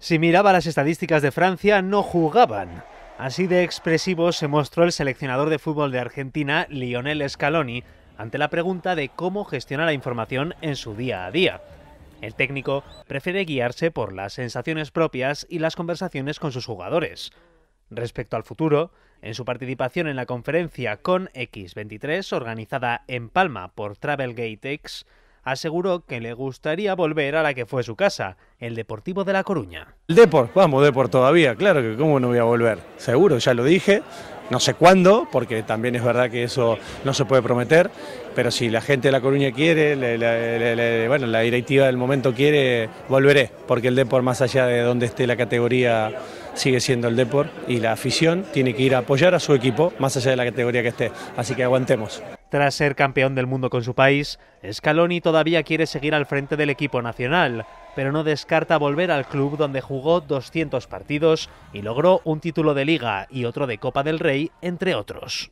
Si miraba las estadísticas de Francia, no jugaban. Así de expresivo se mostró el seleccionador de fútbol de Argentina, Lionel Scaloni, ante la pregunta de cómo gestiona la información en su día a día. El técnico prefiere guiarse por las sensaciones propias y las conversaciones con sus jugadores. Respecto al futuro, en su participación en la conferencia con X23 organizada en Palma por Travelgatex... X, aseguró que le gustaría volver a la que fue su casa, el Deportivo de La Coruña. El Deport, vamos, Deport todavía, claro que cómo no voy a volver, seguro, ya lo dije, no sé cuándo, porque también es verdad que eso no se puede prometer, pero si la gente de La Coruña quiere, bueno, la directiva del momento quiere, volveré, porque el Deport más allá de donde esté la categoría sigue siendo el deporte y la afición tiene que ir a apoyar a su equipo más allá de la categoría que esté. Así que aguantemos. Tras ser campeón del mundo con su país, Scaloni todavía quiere seguir al frente del equipo nacional, pero no descarta volver al club donde jugó 200 partidos y logró un título de liga y otro de Copa del Rey, entre otros.